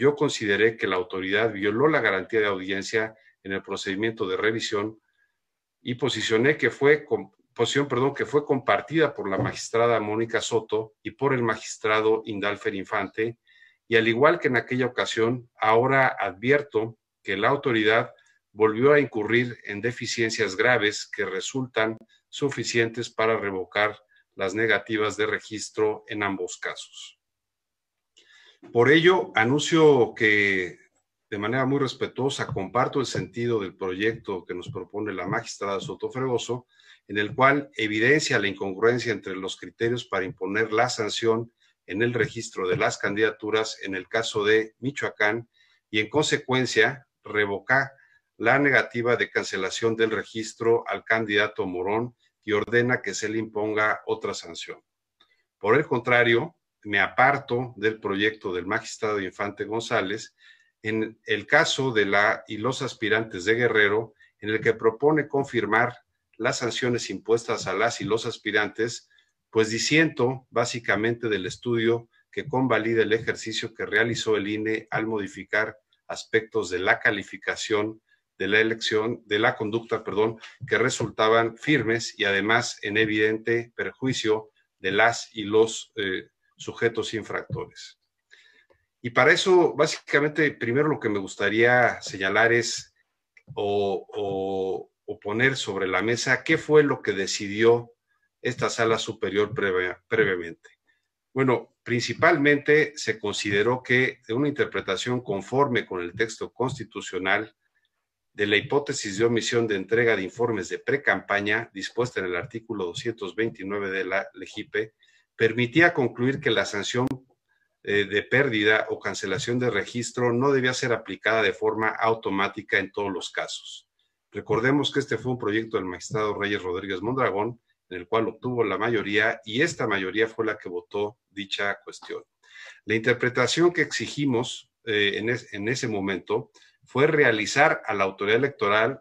yo consideré que la autoridad violó la garantía de audiencia en el procedimiento de revisión y posicioné que fue, posición, perdón, que fue compartida por la magistrada Mónica Soto y por el magistrado Indalfer Infante, y al igual que en aquella ocasión, ahora advierto que la autoridad volvió a incurrir en deficiencias graves que resultan suficientes para revocar las negativas de registro en ambos casos. Por ello, anuncio que de manera muy respetuosa comparto el sentido del proyecto que nos propone la magistrada Soto Fregoso, en el cual evidencia la incongruencia entre los criterios para imponer la sanción en el registro de las candidaturas en el caso de Michoacán y en consecuencia revoca la negativa de cancelación del registro al candidato Morón y ordena que se le imponga otra sanción. Por el contrario, me aparto del proyecto del magistrado Infante González en el caso de la y los aspirantes de Guerrero, en el que propone confirmar las sanciones impuestas a las y los aspirantes, pues disiento básicamente del estudio que convalida el ejercicio que realizó el INE al modificar aspectos de la calificación de la elección, de la conducta, perdón, que resultaban firmes y además en evidente perjuicio de las y los eh, sujetos infractores. Y para eso, básicamente, primero lo que me gustaría señalar es o, poner sobre la mesa qué fue lo que decidió esta sala superior previamente. Bueno, principalmente se consideró que de una interpretación conforme con el texto constitucional de la hipótesis de omisión de entrega de informes de precampaña dispuesta en el artículo 229 de la LEGIPE, permitía concluir que la sanción eh, de pérdida o cancelación de registro no debía ser aplicada de forma automática en todos los casos. Recordemos que este fue un proyecto del magistrado Reyes Rodríguez Mondragón, en el cual obtuvo la mayoría y esta mayoría fue la que votó dicha cuestión. La interpretación que exigimos eh, en, en ese momento fue realizar a la autoridad electoral